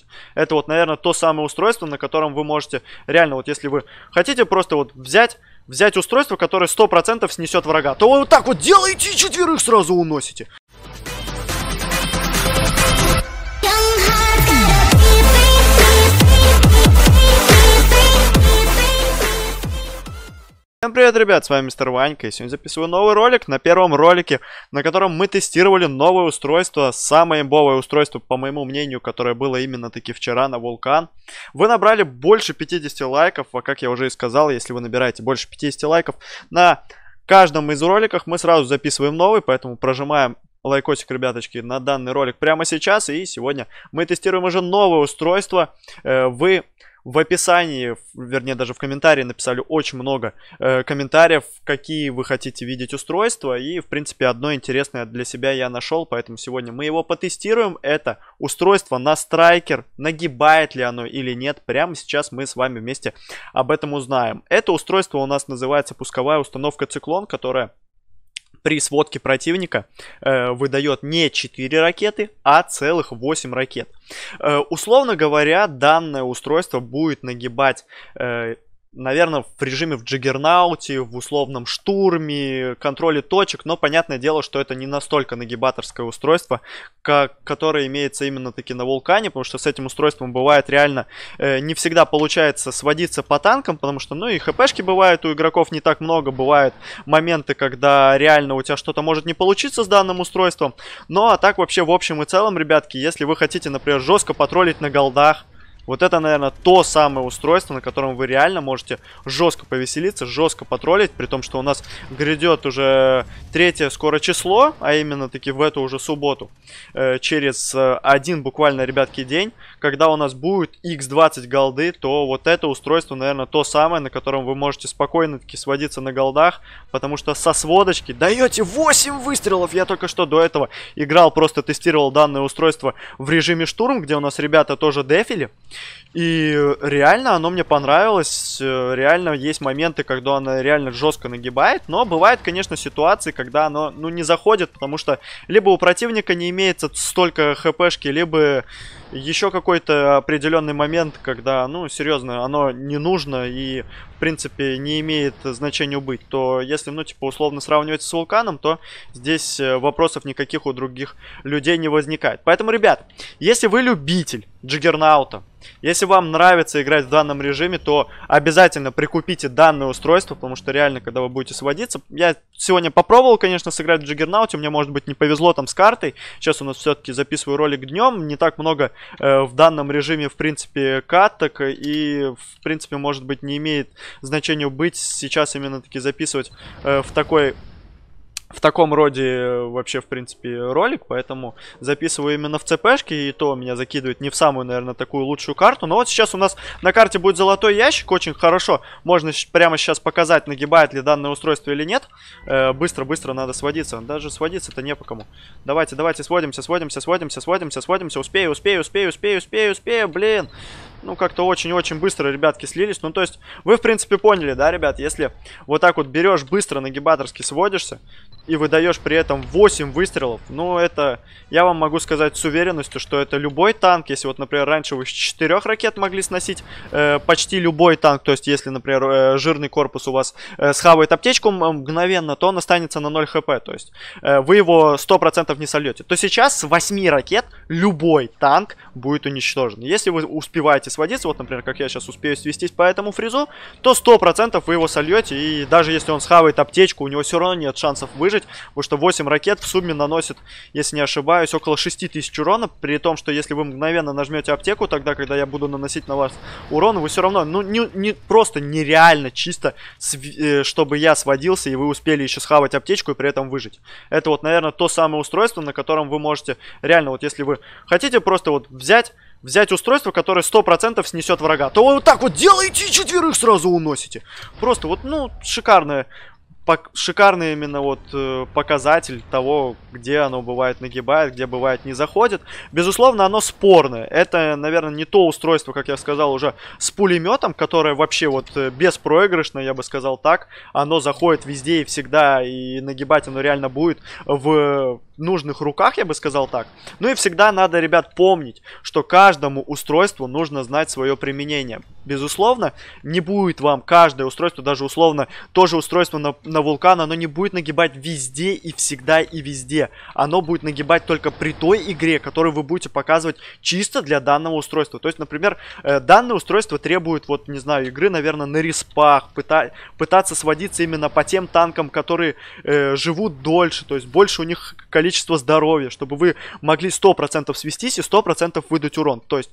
можете. Это вот, наверное, то самое устройство, на котором вы можете реально, вот если вы хотите просто вот взять, взять устройство, которое 100% снесет врага, то вы вот так вот делаете и четверых сразу уносите. Всем привет, ребят, с вами мистер Ванька, и сегодня записываю новый ролик на первом ролике, на котором мы тестировали новое устройство, самое имбовое устройство, по моему мнению, которое было именно таки вчера на Вулкан. Вы набрали больше 50 лайков, а как я уже и сказал, если вы набираете больше 50 лайков на каждом из роликов, мы сразу записываем новый, поэтому прожимаем лайкосик, ребяточки, на данный ролик прямо сейчас, и сегодня мы тестируем уже новое устройство, э, вы в описании, вернее даже в комментарии написали очень много э, комментариев, какие вы хотите видеть устройства. И, в принципе, одно интересное для себя я нашел, поэтому сегодня мы его потестируем. Это устройство на страйкер, нагибает ли оно или нет. Прямо сейчас мы с вами вместе об этом узнаем. Это устройство у нас называется пусковая установка циклон, которая при сводке противника э, выдает не 4 ракеты, а целых 8 ракет. Э, условно говоря, данное устройство будет нагибать э, наверное, в режиме в джиггернауте, в условном штурме, контроле точек, но понятное дело, что это не настолько нагибаторское устройство, как, которое имеется именно таки на вулкане, потому что с этим устройством бывает реально э, не всегда получается сводиться по танкам, потому что, ну и хпшки бывают у игроков не так много, бывают моменты, когда реально у тебя что-то может не получиться с данным устройством, ну а так вообще в общем и целом, ребятки, если вы хотите, например, жестко потроллить на голдах, вот это, наверное, то самое устройство, на котором вы реально можете жестко повеселиться, жестко потроллить, при том, что у нас грядет уже третье скоро число, а именно таки в эту уже субботу, э, через э, один буквально, ребятки, день когда у нас будет x20 голды, то вот это устройство, наверное, то самое, на котором вы можете спокойно-таки сводиться на голдах, потому что со сводочки даете 8 выстрелов. Я только что до этого играл, просто тестировал данное устройство в режиме штурм, где у нас ребята тоже дефили. И реально оно мне понравилось. Э, реально есть моменты, когда оно реально жестко нагибает, но бывают, конечно, ситуации, когда оно ну, не заходит, потому что либо у противника не имеется столько хпшки, либо еще какой-то определенный момент, когда, ну, серьезно, оно не нужно и принципе, не имеет значения быть. то если, ну, типа, условно сравнивать с Вулканом, то здесь э, вопросов никаких у других людей не возникает. Поэтому, ребят, если вы любитель Джиггернаута, если вам нравится играть в данном режиме, то обязательно прикупите данное устройство, потому что реально, когда вы будете сводиться... Я сегодня попробовал, конечно, сыграть в Джиггернауте, мне, может быть, не повезло там с картой. Сейчас у нас все-таки записываю ролик днем, не так много э, в данном режиме, в принципе, каток, и, в принципе, может быть, не имеет значению быть. Сейчас именно таки записывать э, в такой в таком роде э, вообще, в принципе, ролик, поэтому записываю именно в ЦПшке, и то меня закидывает не в самую, наверное, такую лучшую карту. Но вот сейчас у нас на карте будет золотой ящик, очень хорошо. Можно прямо сейчас показать, нагибает ли данное устройство или нет. Быстро-быстро э, надо сводиться. Даже сводиться-то не по кому. Давайте, давайте, сводимся, сводимся, сводимся, сводимся, сводимся. Успею, успею, успею, успею, успею, успею, блин ну, как-то очень-очень быстро ребятки слились. Ну, то есть, вы, в принципе, поняли, да, ребят? Если вот так вот берешь быстро, нагибаторски сводишься, и выдаешь при этом 8 выстрелов, ну это, я вам могу сказать с уверенностью, что это любой танк, если вот, например, раньше вы с 4 ракет могли сносить э, почти любой танк, то есть если, например, э, жирный корпус у вас э, схавает аптечку мгновенно, то он останется на 0 хп, то есть э, вы его 100% не сольете, то сейчас с 8 ракет любой танк будет уничтожен. Если вы успеваете сводиться, вот, например, как я сейчас успею свестись по этому фризу, то 100% вы его сольете, и даже если он схавает аптечку, у него все равно нет шансов выжить, уничтожить, потому что 8 ракет в сумме наносит, если не ошибаюсь, около 6000 урона, при том, что если вы мгновенно нажмете аптеку, тогда, когда я буду наносить на вас урон, вы все равно, ну, не, не просто нереально чисто, э, чтобы я сводился, и вы успели еще схавать аптечку и при этом выжить. Это вот, наверное, то самое устройство, на котором вы можете, реально, вот если вы хотите просто вот взять взять устройство, которое 100% снесет врага, то вы вот так вот делаете и четверых сразу уносите. Просто вот, ну, шикарное шикарный именно вот э, показатель того, где оно бывает нагибает, где бывает не заходит. Безусловно, оно спорное. Это, наверное, не то устройство, как я сказал уже, с пулеметом, которое вообще вот э, беспроигрышно, я бы сказал так. Оно заходит везде и всегда, и нагибать оно реально будет в нужных руках, я бы сказал так. Ну и всегда надо, ребят, помнить, что каждому устройству нужно знать свое применение. Безусловно, не будет вам каждое устройство, даже условно, тоже устройство на, на вулкан, оно не будет нагибать везде и всегда и везде. Оно будет нагибать только при той игре, которую вы будете показывать чисто для данного устройства. То есть, например, э, данное устройство требует, вот, не знаю, игры, наверное, на респах, пыта пытаться сводиться именно по тем танкам, которые э, живут дольше, то есть больше у них количество количество здоровья, чтобы вы могли 100% свестись и 100% выдать урон. То есть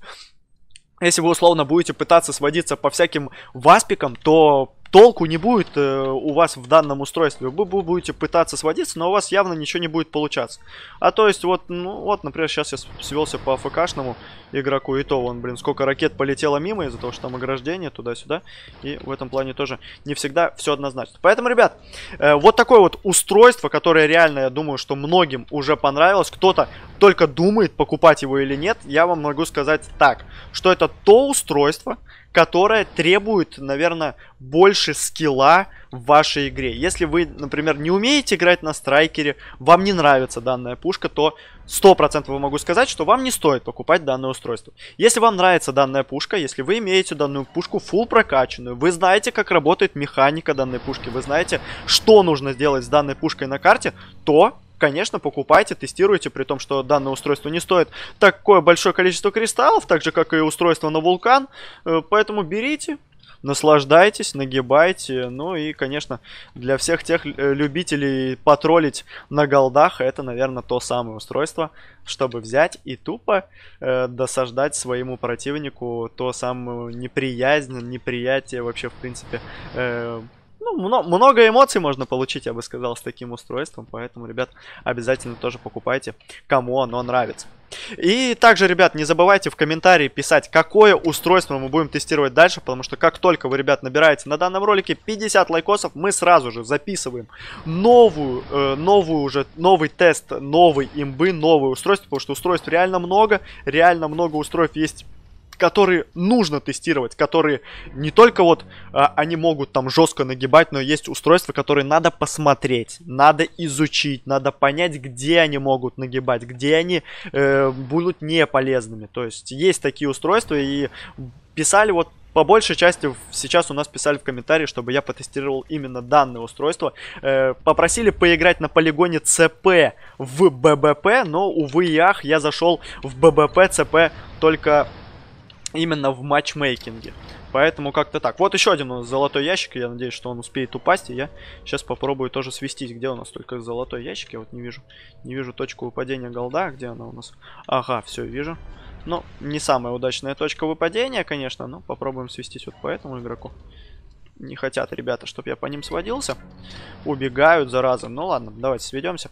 если вы условно будете пытаться сводиться по всяким васпикам, то толку не будет э, у вас в данном устройстве. Вы, вы будете пытаться сводиться, но у вас явно ничего не будет получаться. А то есть вот, ну вот, например, сейчас я свелся по АФКшному игроку, и то он, блин, сколько ракет полетело мимо из-за того, что там ограждение туда-сюда. И в этом плане тоже не всегда все однозначно. Поэтому, ребят, э, вот такое вот устройство, которое реально, я думаю, что многим уже понравилось. Кто-то только думает, покупать его или нет. Я вам могу сказать так, что это то устройство, которая требует, наверное, больше скилла в вашей игре. Если вы, например, не умеете играть на страйкере, вам не нравится данная пушка, то 100% я могу сказать, что вам не стоит покупать данное устройство. Если вам нравится данная пушка, если вы имеете данную пушку full прокачанную, вы знаете, как работает механика данной пушки, вы знаете, что нужно сделать с данной пушкой на карте, то конечно, покупайте, тестируйте, при том, что данное устройство не стоит такое большое количество кристаллов, так же, как и устройство на вулкан. Э, поэтому берите, наслаждайтесь, нагибайте. Ну и, конечно, для всех тех э, любителей потроллить на голдах, это, наверное, то самое устройство, чтобы взять и тупо э, досаждать своему противнику то самую неприязнь, неприятие вообще, в принципе, э, ну, много эмоций можно получить, я бы сказал, с таким устройством. Поэтому, ребят, обязательно тоже покупайте, кому оно нравится. И также, ребят, не забывайте в комментарии писать, какое устройство мы будем тестировать дальше, потому что как только вы, ребят, набираете на данном ролике 50 лайкосов, мы сразу же записываем новую, э, новую уже, новый тест, новый имбы, новое устройство, потому что устройств реально много, реально много устройств есть которые нужно тестировать, которые не только вот а, они могут там жестко нагибать, но есть устройства, которые надо посмотреть, надо изучить, надо понять, где они могут нагибать, где они э, будут не полезными. То есть есть такие устройства и писали вот по большей части сейчас у нас писали в комментарии, чтобы я потестировал именно данное устройство. Э, попросили поиграть на полигоне ЦП в ББП, но увы и ах, я зашел в ББП ЦП только именно в матчмейкинге. Поэтому как-то так. Вот еще один у нас золотой ящик. Я надеюсь, что он успеет упасть. И я сейчас попробую тоже свистить. Где у нас только золотой ящик? Я вот не вижу. Не вижу точку выпадения голда. Где она у нас? Ага, все, вижу. Ну, не самая удачная точка выпадения, конечно. Но попробуем свистить вот по этому игроку. Не хотят ребята, чтобы я по ним сводился. Убегают, зараза. Ну ладно, давайте сведемся.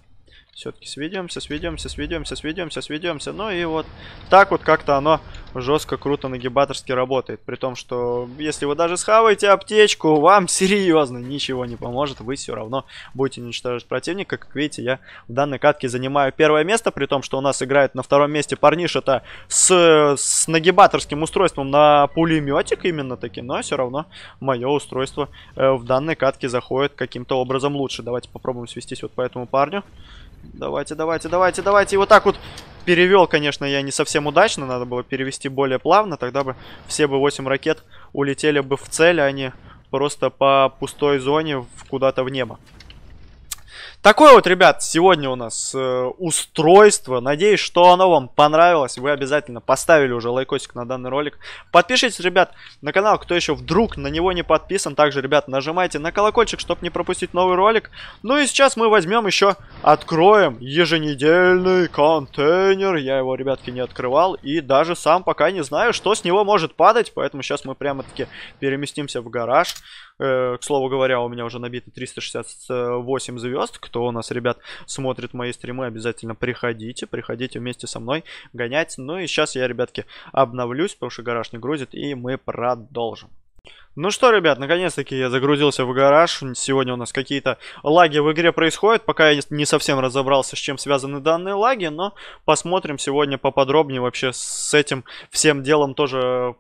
Все-таки сведемся, сведемся, сведемся, сведемся, сведемся. Ну и вот так вот как-то оно жестко, круто, нагибаторски работает. При том, что если вы даже схаваете аптечку, вам серьезно ничего не поможет. Вы все равно будете уничтожать противника. Как видите, я в данной катке занимаю первое место. При том, что у нас играет на втором месте парниш это с, с нагибаторским устройством на пулеметик именно таки. Но все равно мое устройство э, в данной катке заходит каким-то образом лучше. Давайте попробуем свестись вот по этому парню. Давайте, давайте, давайте, давайте. И вот так вот перевел, конечно, я не совсем удачно. Надо было перевести более плавно. Тогда бы все бы 8 ракет улетели бы в цель, а не просто по пустой зоне куда-то в небо. Такое вот, ребят, сегодня у нас э, устройство. Надеюсь, что оно вам понравилось. Вы обязательно поставили уже лайкосик на данный ролик. Подпишитесь, ребят, на канал, кто еще вдруг на него не подписан. Также, ребят, нажимайте на колокольчик, чтобы не пропустить новый ролик. Ну и сейчас мы возьмем еще, откроем еженедельный контейнер. Я его, ребятки, не открывал. И даже сам пока не знаю, что с него может падать. Поэтому сейчас мы прямо-таки переместимся в гараж. Э, к слову говоря, у меня уже набито 368 э, звезд кто у нас, ребят, смотрит мои стримы, обязательно приходите, приходите вместе со мной гонять. Ну и сейчас я, ребятки, обновлюсь, потому что гараж не грузит, и мы продолжим. Ну что, ребят, наконец-таки я загрузился в гараж. Сегодня у нас какие-то лаги в игре происходят. Пока я не совсем разобрался, с чем связаны данные лаги, но посмотрим сегодня поподробнее вообще с этим всем делом тоже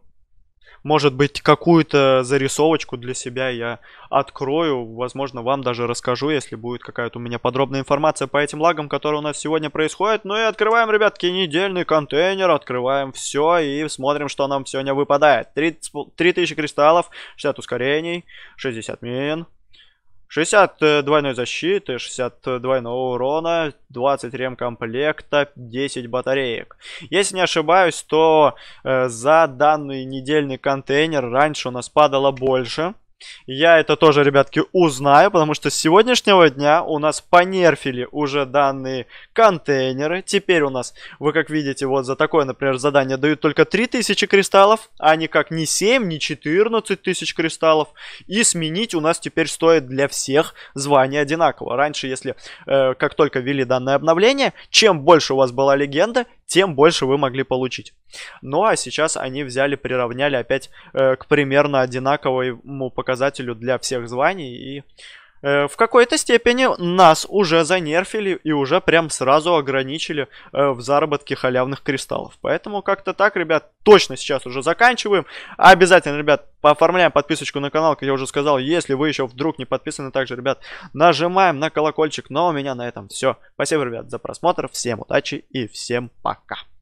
может быть, какую-то зарисовочку для себя я открою. Возможно, вам даже расскажу, если будет какая-то у меня подробная информация по этим лагам, которые у нас сегодня происходят. Ну и открываем, ребятки, недельный контейнер, открываем все и смотрим, что нам сегодня выпадает. 30, 3000 кристаллов, 60 ускорений, 60 мин, 60 двойной защиты, 60 двойного урона, 20 ремкомплекта, 10 батареек. Если не ошибаюсь, то э, за данный недельный контейнер раньше у нас падало больше. Я это тоже, ребятки, узнаю, потому что с сегодняшнего дня у нас понерфили уже данные контейнеры. Теперь у нас, вы как видите, вот за такое, например, задание дают только 3000 кристаллов, а не как не 7, не 14 тысяч кристаллов. И сменить у нас теперь стоит для всех звание одинаково. Раньше, если э, как только ввели данное обновление, чем больше у вас была легенда, тем больше вы могли получить. Ну а сейчас они взяли, приравняли опять э, к примерно одинаковому показателю для всех званий и Э, в какой-то степени нас уже занерфили и уже прям сразу ограничили э, в заработке халявных кристаллов. Поэтому как-то так, ребят, точно сейчас уже заканчиваем. Обязательно, ребят, оформляем подписочку на канал, как я уже сказал. Если вы еще вдруг не подписаны, также, ребят, нажимаем на колокольчик. Но ну, а у меня на этом все. Спасибо, ребят, за просмотр. Всем удачи и всем пока.